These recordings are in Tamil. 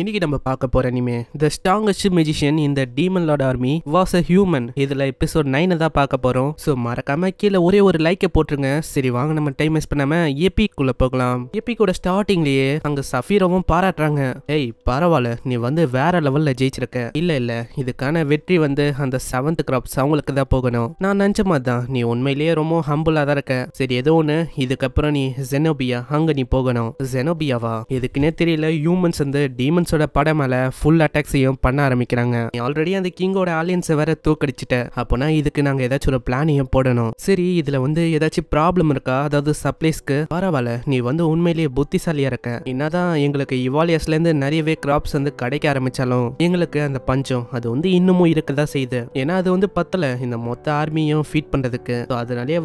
இன்னைக்கு நம்ம பார்க்க போற இனிமே த ஸ்ட்ராங்கஸ்ட் மெஜிஷியன் இந்த demon lord army was a human இதுல எபிசோட் நைனை தான் பார்க்க போகிறோம் ஸோ மறக்காம கீழே ஒரே ஒரு லைக்கை போட்டுருங்க சரி வாங்க நம்ம டைம் வேஸ்ட் பண்ணாம எபிக் போகலாம் எபிக்கோட ஸ்டார்டிங்லயே அங்க சஃபீரவும் பாராட்டுறாங்க ஏய் பரவாயில்ல நீ வந்து வேற லெவலில் ஜெயிச்சிருக்க இல்லை இல்லை இதுக்கான வெற்றி வந்து அந்த செவன்த் கிராப்ஸ் அவங்களுக்கு தான் போகணும் நான் நினைச்ச மாதிரி தான் நீ உண்மையிலேயே ரொம்ப ஹம்புலா தான் இருக்க சரி ஏதோ ஒன்று இதுக்கப்புறம் நீ ஜெனோபியா அங்கே நீ போகணும் ஜெனோபியாவா இதுக்குன்னே தெரியல ஹியூமன்ஸ் வந்து டீமன் ஹியூமன்ஸோட படமேல ஃபுல் அட்டாக்ஸையும் பண்ண ஆரம்பிக்கிறாங்க ஆல்ரெடி அந்த கிங்கோட ஆலியன்ஸை வேற தூக்கடிச்சிட்ட அப்போனா இதுக்கு நாங்கள் ஏதாச்சும் ஒரு பிளானையும் போடணும் சரி இதில் வந்து ஏதாச்சும் ப்ராப்ளம் இருக்கா அதாவது சப்ளைஸ்க்கு பரவாயில்ல நீ வந்து உண்மையிலேயே புத்திசாலியாக இருக்க என்னதான் எங்களுக்கு இருந்து நிறையவே கிராப்ஸ் வந்து கிடைக்க ஆரம்பித்தாலும் எங்களுக்கு அந்த பஞ்சம் அது வந்து இன்னமும் இருக்கதா செய்யுது ஏன்னா அது வந்து பத்தலை இந்த மொத்த ஆர்மியும் ஃபீட் பண்ணுறதுக்கு ஸோ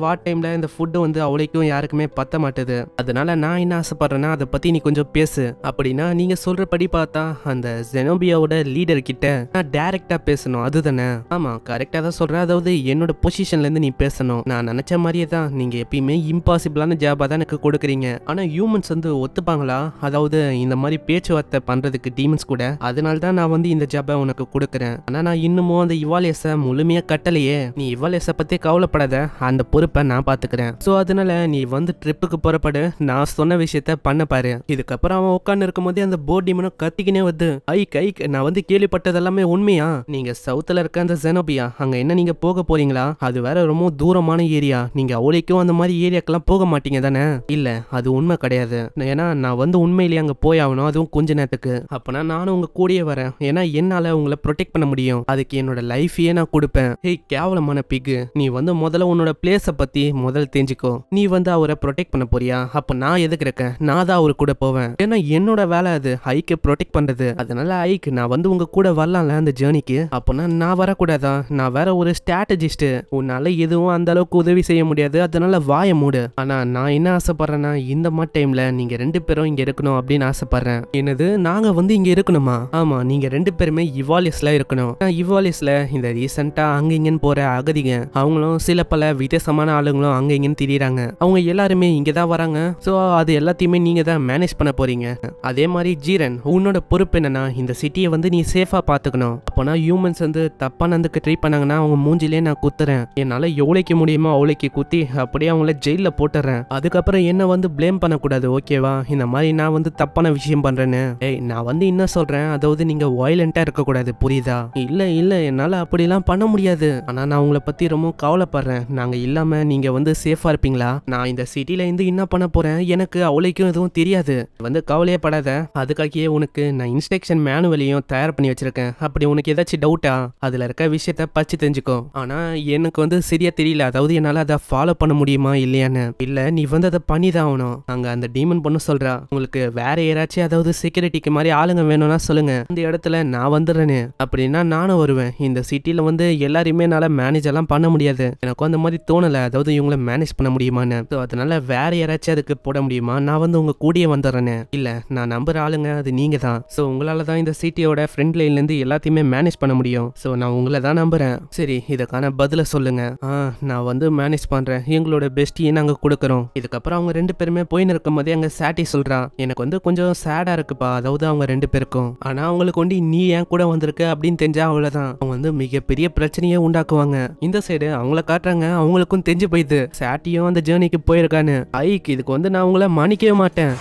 வாட் டைம்ல டைமில் இந்த ஃபுட்டு வந்து அவளைக்கும் யாருக்குமே பத்த மாட்டுது அதனால நான் என்ன ஆசைப்படுறேன்னா அதை பற்றி நீ கொஞ்சம் பேசு அப்படின்னா நீங்கள் சொல்றபடி பா பார்த்தா அந்த ஜெனோபியாவோட லீடர் கிட்ட நான் டைரக்டா பேசணும் அதுதானே ஆமா கரெக்டா தான் சொல்றேன் அதாவது என்னோட பொசிஷன்ல இருந்து நீ பேசணும் நான் நினைச்ச மாதிரியே தான் நீங்க எப்பயுமே இம்பாசிபிளான ஜாபா தான் எனக்கு கொடுக்குறீங்க ஆனா ஹியூமன்ஸ் வந்து ஒத்துப்பாங்களா அதாவது இந்த மாதிரி பேச்சுவார்த்தை பண்றதுக்கு டீமன்ஸ் கூட அதனால தான் நான் வந்து இந்த ஜாபை உனக்கு கொடுக்குறேன் ஆனா நான் இன்னமும் அந்த இவாலேச முழுமையா கட்டலையே நீ இவாலேச பத்தி கவலைப்படாத அந்த பொறுப்பை நான் பாத்துக்கிறேன் சோ அதனால நீ வந்து ட்ரிப்புக்கு புறப்படு நான் சொன்ன விஷயத்த பண்ண பாரு இதுக்கப்புறம் அவன் உட்காந்து போதே அந்த போர்டிமனும் டீமனும் கத்து கொட்டிக்கினே வந்து ஐ ஐக் நான் வந்து கேள்விப்பட்டது எல்லாமே உண்மையா நீங்க சவுத்துல இருக்க அந்த ஜெனோபியா அங்க என்ன நீங்க போக போறீங்களா அது வேற ரொம்ப தூரமான ஏரியா நீங்க அவளைக்கும் அந்த மாதிரி ஏரியாக்கெல்லாம் போக மாட்டீங்க தானே இல்ல அது உண்மை கிடையாது ஏன்னா நான் வந்து உண்மையிலேயே அங்க போயாகணும் அதுவும் கொஞ்ச நேரத்துக்கு அப்பனா நானும் உங்க கூடயே வரேன் ஏன்னா என்னால உங்களை ப்ரொடெக்ட் பண்ண முடியும் அதுக்கு என்னோட லைஃபையே நான் கொடுப்பேன் ஹேய் கேவலமான பிக்கு நீ வந்து முதல்ல உன்னோட பிளேஸை பத்தி முதல்ல தெரிஞ்சுக்கோ நீ வந்து அவரை ப்ரொடெக்ட் பண்ண போறியா அப்ப நான் எதுக்கு இருக்கேன் நான் தான் அவரு கூட போவேன் ஏன்னா என்னோட வேலை அது ஹைக்கு ப்ரொடெக்ட் ரிஜெக்ட் பண்ணுறது அதனால ஐக் நான் வந்து உங்கள் கூட வரலாம்ல அந்த ஜேர்னிக்கு அப்போனா நான் வரக்கூடாதா நான் வேற ஒரு ஸ்ட்ராட்டஜிஸ்ட்டு உன்னால் எதுவும் அந்த அளவுக்கு உதவி செய்ய முடியாது அதனால வாய மூடு ஆனால் நான் என்ன ஆசைப்படுறேன்னா இந்த மாதிரி டைமில் நீங்கள் ரெண்டு பேரும் இங்கே இருக்கணும் அப்படின்னு ஆசைப்படுறேன் என்னது நாங்கள் வந்து இங்கே இருக்கணுமா ஆமாம் நீங்கள் ரெண்டு பேருமே இவாலியஸில் இருக்கணும் இவாலியஸில் இந்த ரீசெண்டாக அங்கே இங்கேன்னு போகிற அகதிங்க அவங்களும் சில பல வித்தியாசமான ஆளுங்களும் அங்கே இங்கேன்னு திரியிறாங்க அவங்க எல்லாருமே இங்கே தான் வராங்க ஸோ அது எல்லாத்தையுமே நீங்கள் தான் மேனேஜ் பண்ண போகிறீங்க அதே மாதிரி ஜீரன் உன்னோட உன்னோட பொறுப்பு என்னன்னா இந்த சிட்டியை வந்து நீ சேஃபாக பார்த்துக்கணும் அப்போனா ஹியூமன்ஸ் வந்து தப்பா நடந்துக்கு ட்ரை பண்ணாங்கன்னா அவங்க மூஞ்சிலே நான் குத்துறேன் என்னால் எவ்வளோக்கு முடியுமோ அவ்வளோக்கு குத்தி அப்படியே அவங்கள ஜெயிலில் போட்டுறேன் அதுக்கப்புறம் என்ன வந்து ப்ளேம் பண்ணக்கூடாது ஓகேவா இந்த மாதிரி நான் வந்து தப்பான விஷயம் பண்ணுறேன்னு ஏய் நான் வந்து என்ன சொல்கிறேன் அதாவது நீங்கள் வயலண்ட்டாக இருக்கக்கூடாது புரியுதா இல்லை இல்லை என்னால் அப்படிலாம் பண்ண முடியாது ஆனால் நான் உங்களை பற்றி ரொம்ப கவலைப்படுறேன் நாங்கள் இல்லாமல் நீங்கள் வந்து சேஃபாக இருப்பீங்களா நான் இந்த சிட்டில இருந்து என்ன பண்ண போகிறேன் எனக்கு அவளைக்கும் எதுவும் தெரியாது வந்து கவலையே படாத அதுக்காகியே உனக்கு உனக்கு நான் இன்ஸ்ட்ரக்ஷன் மேனுவலையும் தயார் பண்ணி வச்சிருக்கேன் அப்படி உனக்கு ஏதாச்சும் டவுட்டா அதில் இருக்க விஷயத்த பச்சு தெரிஞ்சுக்கோ ஆனால் எனக்கு வந்து சரியா தெரியல அதாவது என்னால் அதை ஃபாலோ பண்ண முடியுமா இல்லையான்னு இல்லை நீ வந்து அதை பண்ணி தான் ஆகணும் அங்கே அந்த டீமன் பொண்ணு சொல்கிறா உங்களுக்கு வேற யாராச்சும் அதாவது செக்யூரிட்டிக்கு மாதிரி ஆளுங்க வேணும்னா சொல்லுங்க அந்த இடத்துல நான் வந்துடுறேன்னு அப்படின்னா நானும் வருவேன் இந்த சிட்டியில் வந்து எல்லாரையுமே என்னால் மேனேஜ் எல்லாம் பண்ண முடியாது எனக்கு அந்த மாதிரி தோணலை அதாவது இவங்களை மேனேஜ் பண்ண முடியுமான்னு ஸோ அதனால வேற யாராச்சும் அதுக்கு போட முடியுமா நான் வந்து உங்கள் கூடிய வந்துடுறேன்னு இல்லை நான் நம்புகிற ஆளுங்க அது நீங்கள் தான் தான் ஸோ உங்களால தான் இந்த சிட்டியோட ஃப்ரண்ட் லைன்லேருந்து எல்லாத்தையுமே மேனேஜ் பண்ண முடியும் ஸோ நான் உங்களை தான் நம்புகிறேன் சரி இதுக்கான பதிலை சொல்லுங்க ஆ நான் வந்து மேனேஜ் பண்ணுறேன் எங்களோட பெஸ்டியை நாங்கள் கொடுக்குறோம் இதுக்கப்புறம் அவங்க ரெண்டு பேருமே போயின்னு இருக்கும் போதே அங்கே சாட்டி சொல்கிறான் எனக்கு வந்து கொஞ்சம் சேடாக இருக்குப்பா அதாவது அவங்க ரெண்டு பேருக்கும் ஆனால் அவங்களுக்கு ஒண்டி நீ ஏன் கூட வந்திருக்க அப்படின்னு தெரிஞ்சா அவ்வளோதான் அவங்க வந்து மிகப்பெரிய பிரச்சனையே உண்டாக்குவாங்க இந்த சைடு அவங்கள காட்டுறாங்க அவங்களுக்கும் தெரிஞ்சு போயிடுது சாட்டியும் அந்த ஜேர்னிக்கு போயிருக்கான்னு ஐக்கு இதுக்கு வந்து நான் அவங்கள மன்னிக்கவே மாட்டேன்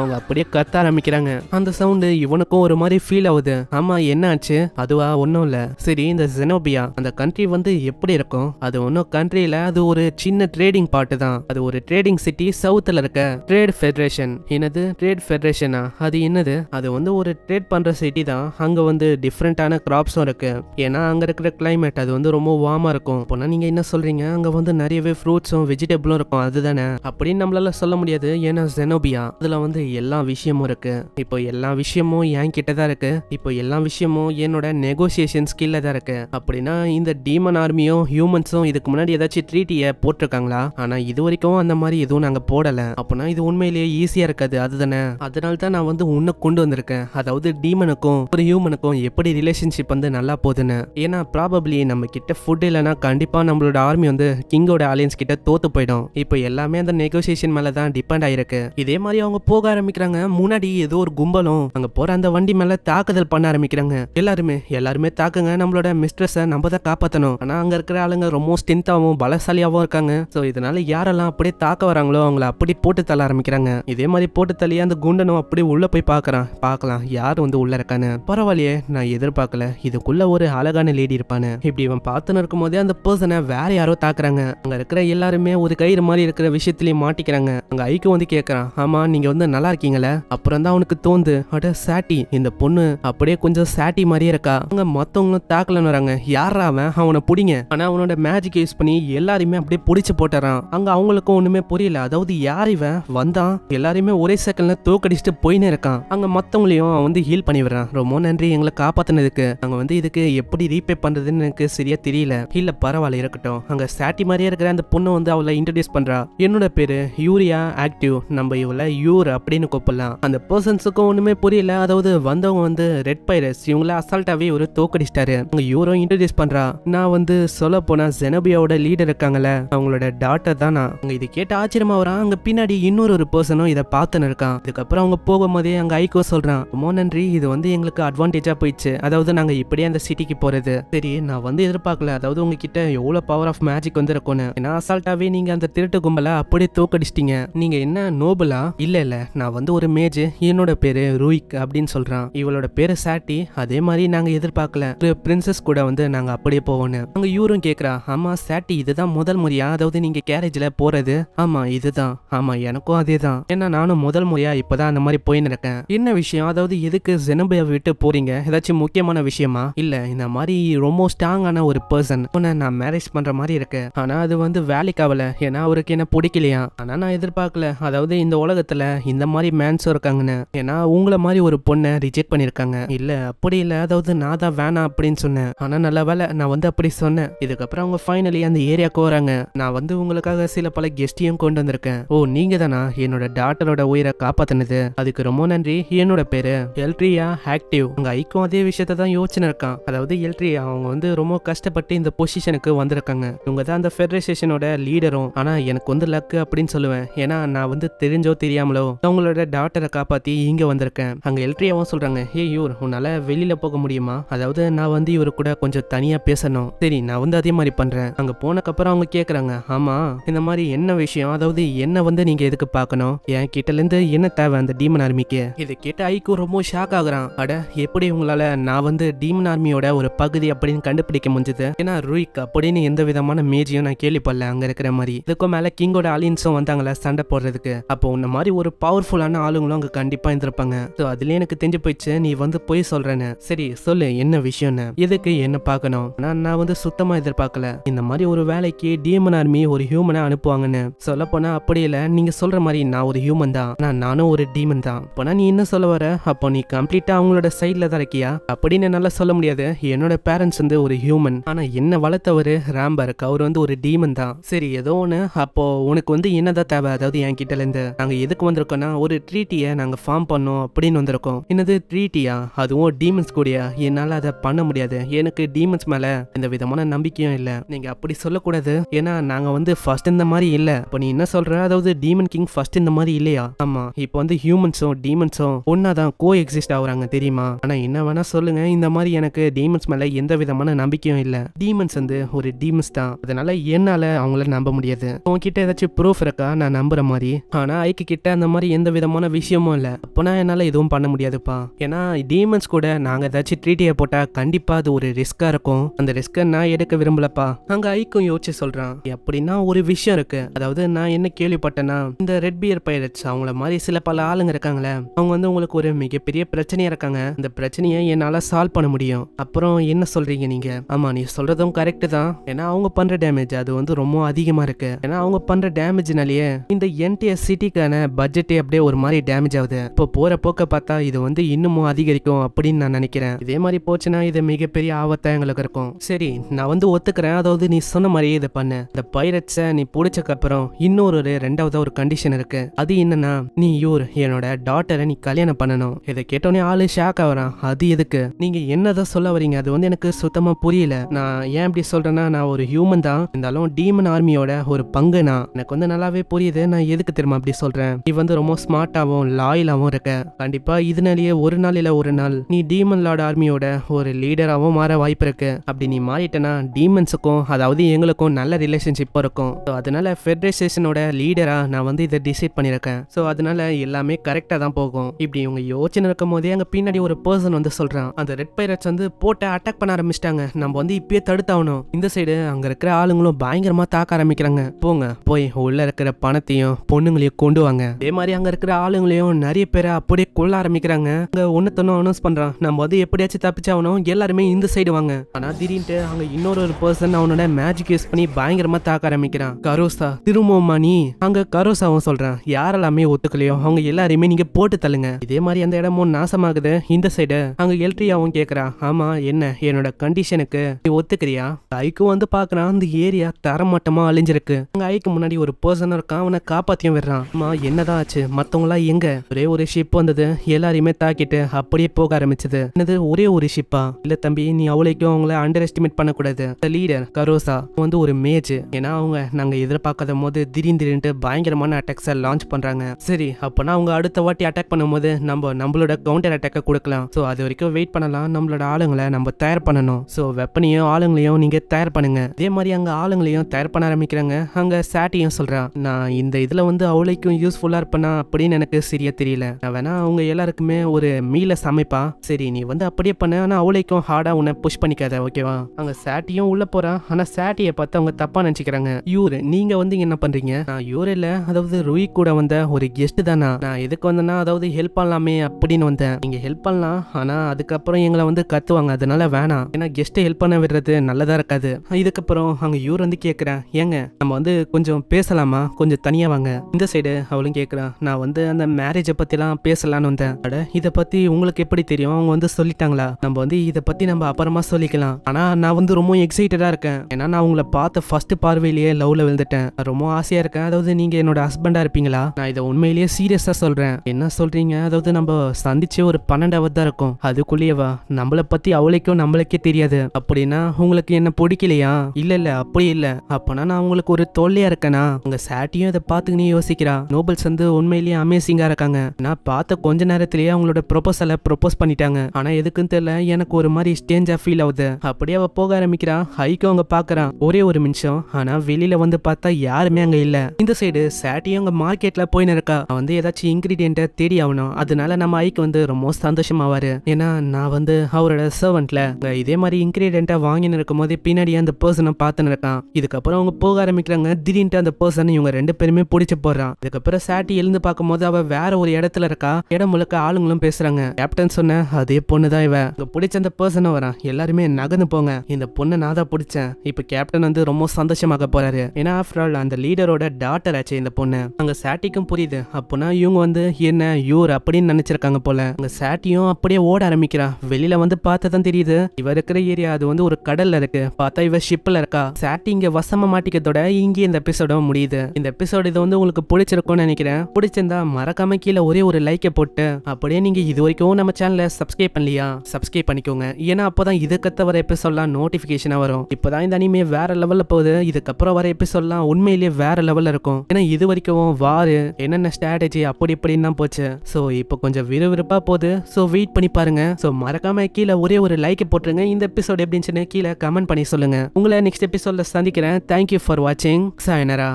அவங்க அப்படியே கத்த ஆரம்பிக்கிறாங்க அந்த சவுண்டு இவனுக்கும் ஒரு மாதிரி ஃபீல் ஆகுது ஆமா என்ன ஆச்சு அதுவா ஒன்றும் இல்லை சரி இந்த ஜெனோபியா அந்த கண்ட்ரி வந்து எப்படி இருக்கும் அது ஒன்றும் கண்ட்ரியில் அது ஒரு சின்ன ட்ரேடிங் பார்ட்டு தான் அது ஒரு ட்ரேடிங் சிட்டி சவுத்தில் இருக்க ட்ரேட் ஃபெடரேஷன் என்னது ட்ரேட் ஃபெடரேஷனா அது என்னது அது வந்து ஒரு ட்ரேட் பண்ணுற சிட்டி தான் அங்கே வந்து டிஃப்ரெண்ட்டான கிராப்ஸும் இருக்கு ஏன்னா அங்கே இருக்கிற கிளைமேட் அது வந்து ரொம்ப வார்மாக இருக்கும் அப்போனா நீங்கள் என்ன சொல்கிறீங்க அங்கே வந்து நிறையவே ஃப்ரூட்ஸும் வெஜிடபிளும் இருக்கும் அதுதானே அப்படின்னு நம்மளால சொல்ல முடியாது ஏன்னா ஜெனோபியா அதில் வந்து எல்லா விஷயமும் இருக்கு இப்போ எல்லா விஷயமும் என் கிட்ட தான் இருக்கு இப்போ எல்லா விஷயமும் என்னோட நெகோசியேஷன் ஸ்கில்ல தான் இருக்கு அப்படின்னா இந்த டீமன் ஆர்மியும் ஹியூமன்ஸும் இதுக்கு முன்னாடி ஏதாச்சும் ட்ரீட்டிய போட்டிருக்காங்களா ஆனால் இது வரைக்கும் அந்த மாதிரி எதுவும் நாங்கள் போடலை அப்படின்னா இது உண்மையிலேயே ஈஸியாக இருக்காது அதுதானே அதனால தான் நான் வந்து உன்னை கொண்டு வந்திருக்கேன் அதாவது டீமனுக்கும் ஒரு ஹியூமனுக்கும் எப்படி ரிலேஷன்ஷிப் வந்து நல்லா போகுதுன்னு ஏன்னா ப்ராபப்ளி நம்ம கிட்ட ஃபுட் இல்லைன்னா கண்டிப்பாக நம்மளோட ஆர்மி வந்து கிங்கோட ஆலியன்ஸ் கிட்ட தோத்து போயிடும் இப்போ எல்லாமே அந்த நெகோசியேஷன் மேலே தான் டிபெண்ட் ஆயிருக்கு இதே மாதிரி அவங்க போக ஆரம்பிக்கிறாங்க முன்னாடி ஏதோ ஒரு கும்பலும் அங்க போற அந்த வண்டி மேல தாக்குதல் பண்ண ஆரம்பிக்கிறாங்க எல்லாருமே எல்லாருமே தாக்குங்க நம்மளோட மிஸ்ட்ரஸ் நம்ம தான் காப்பாத்தணும் ஆனா அங்க இருக்கிற ஆளுங்க ரொம்ப ஸ்டென்த்தாவும் பலசாலியாவும் இருக்காங்க சோ இதனால யாரெல்லாம் அப்படியே தாக்க வராங்களோ அவங்கள அப்படி போட்டு தள்ள ஆரம்பிக்கிறாங்க இதே மாதிரி போட்டு தள்ளியா அந்த குண்டனும் அப்படி உள்ள போய் பாக்குறான் பார்க்கலாம் யார் வந்து உள்ள இருக்கான்னு பரவாயில்லையே நான் எதிர்பார்க்கல இதுக்குள்ள ஒரு அழகான லேடி இருப்பானு இப்படி இவன் பார்த்துன்னு இருக்கும் போதே அந்த பர்சனை வேற யாரோ தாக்குறாங்க அங்க இருக்கிற எல்லாருமே ஒரு கயிறு மாதிரி இருக்கிற விஷயத்திலயும் மாட்டிக்கிறாங்க அங்க ஐக்கு வந்து கேக்குறான் ஆமா நீங்க வந்து நல்லா இருக்கீங்களே அப்புறம் தான் அவனுக்கு தோந்து அட சாட்டி இந்த பொண்ணு அப்படியே கொஞ்சம் சாட்டி மாதிரியே இருக்கா அவங்க மத்தவங்களும் தாக்கலன்னு வராங்க யாரா அவன் அவனை பிடிங்க ஆனா அவனோட மேஜிக் யூஸ் பண்ணி எல்லாரையுமே அப்படியே புடிச்சு போட்டுறான் அங்க அவங்களுக்கும் ஒண்ணுமே புரியல அதாவது யார் இவன் வந்தான் எல்லாரையுமே ஒரே செகண்ட்ல தூக்கடிச்சுட்டு போயின்னு இருக்கான் அங்க மத்தவங்களையும் அவன் வந்து ஹீல் பண்ணி விடுறான் ரொம்ப நன்றி எங்களை காப்பாத்தினதுக்கு அங்க வந்து இதுக்கு எப்படி ரீபே பண்றதுன்னு எனக்கு சரியா தெரியல இல்ல பரவாயில்ல இருக்கட்டும் அங்க சாட்டி மாதிரியே இருக்கிற அந்த பொண்ணு வந்து அவளை இன்ட்ரடியூஸ் பண்றா என்னோட பேரு யூரியா ஆக்டிவ் நம்ம இவளை யூர் அப்படி அப்படின்னு கூப்பிடலாம் அந்த பர்சன்ஸுக்கும் ஒண்ணுமே புரியல அதாவது வந்தவங்க வந்து ரெட் பைரஸ் இவங்கள அசால்ட்டாவே ஒரு தோக்கடிச்சிட்டாரு அவங்க யூரோ இன்ட்ரடியூஸ் பண்றா நான் வந்து சொல்ல போனா ஜெனபியாவோட லீடர் இருக்காங்கல்ல அவங்களோட டாட்டர் தான் நான் இது கேட்டு ஆச்சரியமா வரான் அங்க பின்னாடி இன்னொரு ஒரு பர்சனும் இதை பார்த்துன்னு இருக்கான் அதுக்கப்புறம் அவங்க போகும்போதே அங்க ஐகோ சொல்றான் ரொம்ப நன்றி இது வந்து எங்களுக்கு அட்வான்டேஜா போயிடுச்சு அதாவது நாங்க இப்படியே அந்த சிட்டிக்கு போறது சரி நான் வந்து எதிர்பார்க்கல அதாவது உங்ககிட்ட எவ்வளவு பவர் ஆஃப் மேஜிக் வந்து இருக்கும்னு ஏன்னா அசால்ட்டாவே நீங்க அந்த திருட்டு கும்பலை அப்படியே தோக்கடிச்சிட்டீங்க நீங்க என்ன நோபலா இல்ல இல்ல நான் வந்து ஒரு மேஜ் என்னோட பேரு ரூயிக் அப்படின்னு சொல்றான் இவளோட பேரு சாட்டி அதே மாதிரி நாங்க எதிர்பார்க்கல ஒரு பிரின்சஸ் கூட வந்து நாங்க அப்படியே போவோம்னு அங்க யூரும் கேக்குறா ஆமா சாட்டி இதுதான் முதல் முறையா அதாவது நீங்க கேரேஜ்ல போறது ஆமா இதுதான் ஆமா எனக்கும் அதே தான் ஏன்னா நானும் முதல் முறையா இப்பதான் அந்த மாதிரி போயின்னு இருக்கேன் என்ன விஷயம் அதாவது எதுக்கு ஜெனபியா விட்டு போறீங்க ஏதாச்சும் முக்கியமான விஷயமா இல்ல இந்த மாதிரி ரொம்ப ஸ்ட்ராங்கான ஒரு பர்சன் உன்னை நான் மேரேஜ் பண்ற மாதிரி இருக்கு ஆனா அது வந்து வேலைக்கு ஆகல ஏன்னா அவருக்கு என்ன பிடிக்கலையா ஆனா நான் எதிர்பார்க்கல அதாவது இந்த உலகத்துல இந்த மாதிரி மேன்ஸும் இருக்காங்கண்ணே ஏன்னா உங்களை மாதிரி ஒரு பொண்ணை ரிஜெக்ட் பண்ணியிருக்காங்க இல்லை அப்படி இல்லை அதாவது நான் தான் வேணாம் அப்படின்னு சொன்னேன் ஆனால் நல்ல வேலை நான் வந்து அப்படி சொன்னேன் இதுக்கப்புறம் அவங்க ஃபைனலி அந்த ஏரியாவுக்கு வராங்க நான் வந்து உங்களுக்காக சில பல கெஸ்டையும் கொண்டு வந்திருக்கேன் ஓ நீங்க தானா என்னோட டாட்டரோட உயிரை காப்பாத்தினது அதுக்கு ரொம்ப நன்றி என்னோட பேரு எல்ட்ரியா ஆக்டிவ் உங்க ஐக்கும் அதே விஷயத்த தான் யோசனை இருக்கான் அதாவது எல்ட்ரியா அவங்க வந்து ரொம்ப கஷ்டப்பட்டு இந்த பொசிஷனுக்கு வந்திருக்காங்க இவங்க தான் அந்த ஃபெடரேஷனோட லீடரும் ஆனா எனக்கு வந்து லக்கு அப்படின்னு சொல்லுவேன் ஏன்னா நான் வந்து தெரிஞ்சோ தெரியாமலோ அவங்க உங்களோட டாட்டரை காப்பாற்றி இங்கே வந்திருக்கேன் அங்கே எல்ட்ரியாவும் சொல்கிறாங்க ஏ யூர் உன்னால் வெளியில் போக முடியுமா அதாவது நான் வந்து இவர் கூட கொஞ்சம் தனியாக பேசணும் சரி நான் வந்து அதே மாதிரி பண்ணுறேன் அங்கே போனக்கப்புறம் அவங்க கேட்குறாங்க ஆமாம் இந்த மாதிரி என்ன விஷயம் அதாவது என்ன வந்து நீங்கள் எதுக்கு பார்க்கணும் என் கிட்டலேருந்து என்ன தேவை அந்த டீமன் ஆர்மிக்கு இதை கேட்ட ஐக்கு ரொம்ப ஷாக் ஆகுறான் அட எப்படி உங்களால் நான் வந்து டீமன் ஆர்மியோட ஒரு பகுதி அப்படின்னு கண்டுபிடிக்க முடிஞ்சது ஏன்னா ரூய்க் அப்படின்னு எந்த விதமான மேஜியும் நான் கேள்விப்படல அங்கே இருக்கிற மாதிரி இதுக்கும் மேலே கிங்கோட ஆலியன்ஸும் வந்தாங்களா சண்டை போடுறதுக்கு அப்போ உன்ன மாதிரி ஒரு பவர் பவர்ஃபுல்லான ஆளுங்களும் அங்கே கண்டிப்பாக இருந்திருப்பாங்க ஸோ அதுலேயே எனக்கு தெரிஞ்சு போயிடுச்சு நீ வந்து போய் சொல்கிறேன்னு சரி சொல்லு என்ன விஷயம்னு எதுக்கு என்ன பார்க்கணும் ஆனால் நான் வந்து சுத்தமாக எதிர்பார்க்கல இந்த மாதிரி ஒரு வேலைக்கு டிஎம்என் ஆர்மி ஒரு ஹியூமனை அனுப்புவாங்கன்னு சொல்ல போனா அப்படி இல்ல நீங்கள் சொல்கிற மாதிரி நான் ஒரு ஹியூமன் தான் நான் நானும் ஒரு டீமன் தான் அப்போனா நீ என்ன சொல்ல வர அப்போ நீ கம்ப்ளீட்டாக அவங்களோட சைடில் தான் இருக்கியா அப்படின்னு என்னால் சொல்ல முடியாது என்னோட பேரண்ட்ஸ் வந்து ஒரு ஹியூமன் ஆனால் என்ன வளர்த்தவர் ராம்பர்க் அவர் வந்து ஒரு டீமன் தான் சரி ஏதோ ஒன்று அப்போ உனக்கு வந்து என்னதான் தேவை அதாவது என் இருந்து நாங்கள் எதுக்கு வந்திருக்கோம்னா ஒரு ட்ரீட்டியை நாங்கள் ஃபார்ம் பண்ணோம் அப்படின்னு வந்திருக்கோம் என்னது ட்ரீட்டியா அதுவும் டீமன்ஸ் கூடயா என்னால் அதை பண்ண முடியாது எனக்கு டீமன்ஸ் மேலே எந்த விதமான நம்பிக்கையும் இல்லை நீங்கள் அப்படி சொல்லக்கூடாது ஏன்னா நாங்கள் வந்து ஃபர்ஸ்ட் இந்த மாதிரி இல்லை இப்போ நீ என்ன சொல்கிற அதாவது டீமன் கிங் ஃபர்ஸ்ட் இந்த மாதிரி இல்லையா ஆமாம் இப்போ வந்து ஹியூமன்ஸும் டீமன்ஸும் ஒன்றா தான் கோ எக்ஸிஸ்ட் ஆகுறாங்க தெரியுமா ஆனால் என்ன வேணால் சொல்லுங்கள் இந்த மாதிரி எனக்கு டீமன்ஸ் மேலே எந்த விதமான நம்பிக்கையும் இல்லை டீமன்ஸ் வந்து ஒரு டீமன்ஸ் தான் அதனால் என்னால் அவங்கள நம்ப முடியாது உங்ககிட்ட ஏதாச்சும் ப்ரூஃப் இருக்கா நான் நம்புற மாதிரி ஆனால் ஐக்கு கிட்ட அந்த மாதிரி எந்த விதமான விஷயமும் இல்லை அப்போனா என்னால் எதுவும் பண்ண முடியாதுப்பா ஏன்னா டீமன்ஸ் கூட நாங்கள் ஏதாச்சும் ட்ரீட்டியை போட்டால் கண்டிப்பாக அது ஒரு ரிஸ்க்காக இருக்கும் அந்த ரிஸ்க்கை நான் எடுக்க விரும்பலப்பா அங்கே ஐக்கும் யோசிச்சு சொல்கிறான் அப்படின்னா ஒரு விஷயம் இருக்கு அதாவது நான் என்ன கேள்விப்பட்டேன்னா இந்த ரெட் பியர் பைரட்ஸ் அவங்கள மாதிரி சில பல ஆளுங்க இருக்காங்களே அவங்க வந்து உங்களுக்கு ஒரு மிகப்பெரிய பிரச்சனையாக இருக்காங்க இந்த பிரச்சனையை என்னால் சால்வ் பண்ண முடியும் அப்புறம் என்ன சொல்கிறீங்க நீங்கள் ஆமாம் நீ சொல்கிறதும் கரெக்டு தான் ஏன்னா அவங்க பண்ணுற டேமேஜ் அது வந்து ரொம்ப அதிகமாக இருக்குது ஏன்னா அவங்க பண்ணுற டேமேஜ்னாலேயே இந்த என்டிஎஸ் சிட்டிக்கான பட்ஜெட்டே அப்படியே ஒரு மாதிரி டேமேஜ் ஆகுது இப்போ போகிற போக்க பார்த்தா இது வந்து இன்னமும் அதிகரிக்கும் அப்படின்னு நான் நினைக்கிறேன் இதே மாதிரி போச்சுன்னா இது மிகப்பெரிய ஆபத்தாக எங்களுக்கு இருக்கும் சரி நான் வந்து ஒத்துக்கிறேன் அதாவது நீ சொன்ன மாதிரியே இதை பண்ண இந்த பைரட்ஸ நீ பிடிச்சக்கப்புறம் இன்னொரு ரெண்டாவது ஒரு கண்டிஷன் இருக்கு அது என்னன்னா நீ யூர் என்னோட டாட்டரை நீ கல்யாணம் பண்ணணும் இதை கேட்டோன்னே ஆளு ஷாக் ஆகிறான் அது எதுக்கு நீங்க என்னதான் சொல்ல வரீங்க அது வந்து எனக்கு சுத்தமா புரியல நான் ஏன் இப்படி சொல்றேன்னா நான் ஒரு ஹியூமன் தான் இருந்தாலும் டீமன் ஆர்மியோட ஒரு பங்கு நான் எனக்கு வந்து நல்லாவே புரியுது நான் எதுக்கு தெரியுமா அப்படி சொல்றேன் நீ வந்து ரொம்ப ஸ்மார்ட்டாகவும் லாயலாகவும் இருக்க கண்டிப்பாக இதனாலேயே ஒரு நாள் இல்லை ஒரு நாள் நீ டீமன் லார்ட் ஆர்மியோட ஒரு லீடராகவும் மாற வாய்ப்பு இருக்கு அப்படி நீ மாறிட்டனா டீமன்ஸுக்கும் அதாவது எங்களுக்கும் நல்ல ரிலேஷன்ஷிப் இருக்கும் ஸோ அதனால ஃபெட்ரேஷேஷனோட லீடராக நான் வந்து இதை டிசைட் பண்ணியிருக்கேன் ஸோ அதனால எல்லாமே கரெக்டாக தான் போகும் இப்படி இவங்க யோசனை இருக்கும் போதே அங்கே பின்னாடி ஒரு பர்சன் வந்து சொல்கிறான் அந்த ரெட் பைரட்ஸ் வந்து போட்டு அட்டாக் பண்ண ஆரம்பிச்சிட்டாங்க நம்ம வந்து இப்பயே தடுத்தாகணும் இந்த சைடு அங்கே இருக்கிற ஆளுங்களும் பயங்கரமாக தாக்க ஆரம்பிக்கிறாங்க போங்க போய் உள்ள இருக்கிற பணத்தையும் பொண்ணுங்களையும் கொண்டு வாங்க அதே மாதிரி அங்க இருக்கிற ஆளுங்களையும் நிறைய பேரை அப்படியே கொள்ள ஆரம்பிக்கிறாங்க அங்கே ஒன்றுத்தனும் அனௌன்ஸ் பண்ணுறான் நம்ம வந்து எப்படியாச்சும் தப்பிச்சாவனும் எல்லாருமே இந்த சைடு வாங்க ஆனால் திடீர்னு அங்கே இன்னொரு ஒரு பர்சன் அவனோட மேஜிக் யூஸ் பண்ணி பயங்கரமாக தாக்க ஆரம்பிக்கிறான் கரோசா திரும்பவும் அங்க அங்கே கரோசாவும் சொல்கிறான் யாரெல்லாமே ஒத்துக்கலையோ அவங்க எல்லாருமே நீங்கள் போட்டு தள்ளுங்க இதே மாதிரி அந்த இடமும் நாசமாகுது இந்த சைடு அங்க எல்ட்ரியாவும் கேக்குறான் ஆமா என்ன என்னோட கண்டிஷனுக்கு நீ ஒத்துக்கிறியா ஐக்கும் வந்து பாக்குறான் அந்த ஏரியா தரமட்டமா அழிஞ்சிருக்கு அங்க ஐக்கு முன்னாடி ஒரு பர்சன் இருக்கான் அவனை காப்பாத்தியும் விடுறான் ஆமா என்னதான் ஆச்சு மற்றவங்களாம் எங்க ஒரே ஒரு ஷிப் வந்தது எல்லாரையுமே தாக்கிட்டு அப்படியே போக ஆரம்பிச்சது என்னது ஒரே ஒரு ஷிப்பா இல்ல தம்பி நீ அவளைக்கும் அவங்கள அண்டர் எஸ்டிமேட் பண்ணக்கூடாது லீடர் கரோசா வந்து ஒரு மேஜ் ஏன்னா அவங்க நாங்க எதிர்பார்க்காத போது திடீர் திடீர்னு பயங்கரமான அட்டாக்ஸை லான்ச் பண்றாங்க சரி அப்பனா அவங்க அடுத்த வாட்டி அட்டாக் பண்ணும்போது நம்ம நம்மளோட கவுண்டர் அட்டாக்க கொடுக்கலாம் ஸோ அது வரைக்கும் வெயிட் பண்ணலாம் நம்மளோட ஆளுங்களை நம்ம தயார் பண்ணணும் ஸோ வெப்பனையும் ஆளுங்களையும் நீங்க தயார் பண்ணுங்க அதே மாதிரி அங்க ஆளுங்களையும் தயார் பண்ண ஆரம்பிக்கிறாங்க அங்க சாட்டியும் சொல்றான் நான் இந்த இதுல வந்து அவளைக்கும் யூஸ்ஃபுல்லா இருப்பேனா அப்படின்னு எனக்கு சரியா தெரியல நான் வேணா அவங்க எல்லாருக்குமே ஒரு மீல சமைப்பா சரி நீ வந்து அப்படியே பண்ண ஆனா அவளைக்கும் ஹார்டா உன்னை புஷ் பண்ணிக்காத ஓகேவா அங்க சாட்டியும் உள்ள போறான் ஆனா சாட்டியை பார்த்து அவங்க தப்பா நினைச்சுக்கிறாங்க யூர் நீங்க வந்து என்ன பண்றீங்க நான் யூர் இல்ல அதாவது ருயி கூட வந்த ஒரு கெஸ்ட் தானா நான் எதுக்கு வந்தேன்னா அதாவது ஹெல்ப் பண்ணலாமே அப்படின்னு வந்தேன் நீங்க ஹெல்ப் பண்ணலாம் ஆனா அதுக்கப்புறம் எங்களை வந்து கத்துவாங்க அதனால வேணாம் ஏன்னா கெஸ்ட்டை ஹெல்ப் பண்ண விடுறது நல்லதா இருக்காது இதுக்கப்புறம் அங்க யூர் வந்து கேக்குறேன் ஏங்க நம்ம வந்து கொஞ்சம் பேசலாமா கொஞ்சம் தனியா வாங்க இந்த சைடு அவளும் கேக்குறான் நான் நான் வந்து அந்த மேரேஜை பற்றிலாம் பேசலான்னு வந்தேன் இதை பற்றி உங்களுக்கு எப்படி தெரியும் அவங்க வந்து சொல்லிட்டாங்களா நம்ம வந்து இதை பற்றி நம்ம அப்புறமா சொல்லிக்கலாம் ஆனால் நான் வந்து ரொம்ப எக்ஸைட்டடாக இருக்கேன் ஏன்னா நான் உங்களை பார்த்த ஃபர்ஸ்ட் பார்வையிலேயே லவ்வில் விழுந்துட்டேன் ரொம்ப ஆசையாக இருக்கேன் அதாவது நீங்கள் என்னோட ஹஸ்பண்டாக இருப்பீங்களா நான் இதை உண்மையிலேயே சீரியஸாக சொல்கிறேன் என்ன சொல்கிறீங்க அதாவது நம்ம சந்திச்சே ஒரு பன்னெண்டாவது தான் இருக்கும் அதுக்குள்ளேயேவா நம்மளை பற்றி அவளைக்கும் நம்மளுக்கே தெரியாது அப்படின்னா உங்களுக்கு என்ன பிடிக்கலையா இல்லை இல்லை அப்படி இல்லை அப்போனா நான் உங்களுக்கு ஒரு தொல்லையாக இருக்கேனா உங்கள் சாட்டியும் இதை பார்த்துக்கினே யோசிக்கிறா நோபல்ஸ் வந்து உண்மையிலேயே உண்மையிலேயே அமேசிங்காக இருக்காங்க நான் பார்த்த கொஞ்ச நேரத்திலேயே அவங்களோட ப்ரொபோசல ப்ரொபோஸ் பண்ணிட்டாங்க ஆனால் எதுக்குன்னு தெரியல எனக்கு ஒரு மாதிரி ஸ்டேஞ்சா ஃபீல் ஆகுது அப்படியே அவள் போக ஆரம்பிக்கிறான் ஹைக்கு அவங்க பாக்குறான் ஒரே ஒரு நிமிஷம் ஆனால் வெளியில் வந்து பார்த்தா யாருமே அங்கே இல்லை இந்த சைடு சேட்டியும் அவங்க மார்க்கெட்டில் போயின்னு இருக்கா வந்து ஏதாச்சும் இன்க்ரீடியண்ட்டை தேடி ஆகணும் அதனால நம்ம ஹைக்கு வந்து ரொம்ப சந்தோஷமாவார் ஏன்னா நான் வந்து அவரோட சர்வெண்ட்டில் இதே மாதிரி இன்க்ரீடியண்ட்டை வாங்கின்னு இருக்கும் போதே பின்னாடி அந்த பர்சனை பார்த்துன்னு இருக்கான் இதுக்கப்புறம் அவங்க போக ஆரம்பிக்கிறாங்க திடீர்னு அந்த பர்சனை இவங்க ரெண்டு பேருமே பிடிச்சி போடுறான் இதுக்கப்புறம் சாட்டி எழுந்து பார்க்க பார்க்கும்போது அவ வேற ஒரு இடத்துல இருக்கா இடம் முழுக்க ஆளுங்களும் பேசுறாங்க கேப்டன் சொன்ன அதே பொண்ணு தான் இவ இங்க பிடிச்ச அந்த பர்சன வரா எல்லாருமே நகர்ந்து போங்க இந்த பொண்ணு நான் தான் பிடிச்சேன் இப்ப கேப்டன் வந்து ரொம்ப சந்தோஷமாக போறாரு ஏன்னா ஆஃப்டர் ஆல் அந்த லீடரோட டாட்டர் ஆச்சு இந்த பொண்ணு அங்க சாட்டிக்கும் புரியுது அப்போனா இவங்க வந்து என்ன யூர் அப்படின்னு நினைச்சிருக்காங்க போல அங்க சாட்டியும் அப்படியே ஓட ஆரம்பிக்கிறா வெளியில வந்து பார்த்ததான் தெரியுது இவ இருக்கிற ஏரியா அது வந்து ஒரு கடல்ல இருக்கு பார்த்தா இவ ஷிப்ல இருக்கா சாட்டி இங்க வசமா மாட்டிக்கத்தோட இங்கே இந்த எபிசோட முடியுது இந்த எபிசோடு இது வந்து உங்களுக்கு பிடிச்சிருக்கும்னு நினைக்கிறேன் பிடிச்ச பிடிச்சிருந்தா மறக்காம கீழே ஒரே ஒரு லைக்கை போட்டு அப்படியே நீங்க இது வரைக்கும் நம்ம சேனலை சப்ஸ்கிரைப் பண்ணலையா சப்ஸ்கிரைப் பண்ணிக்கோங்க ஏன்னா அப்பதான் இதுக்கத்த வர எபிசோட்லாம் நோட்டிபிகேஷனா வரும் இப்பதான் இந்த அனிமே வேற லெவல்ல போகுது இதுக்கப்புறம் வர எபிசோட்லாம் உண்மையிலேயே வேற லெவல்ல இருக்கும் ஏன்னா இது வரைக்கும் வாரு என்னென்ன ஸ்ட்ராட்டஜி அப்படி இப்படின்னு தான் போச்சு ஸோ இப்போ கொஞ்சம் விறுவிறுப்பா போகுது ஸோ வெயிட் பண்ணி பாருங்க ஸோ மறக்காம கீழே ஒரே ஒரு லைக்கை போட்டுருங்க இந்த எபிசோட் எப்படின்னு கீழே கமெண்ட் பண்ணி சொல்லுங்க உங்களை நெக்ஸ்ட் எபிசோட்ல சந்திக்கிறேன் தேங்க்யூ ஃபார் வாட்சிங் சாயனரா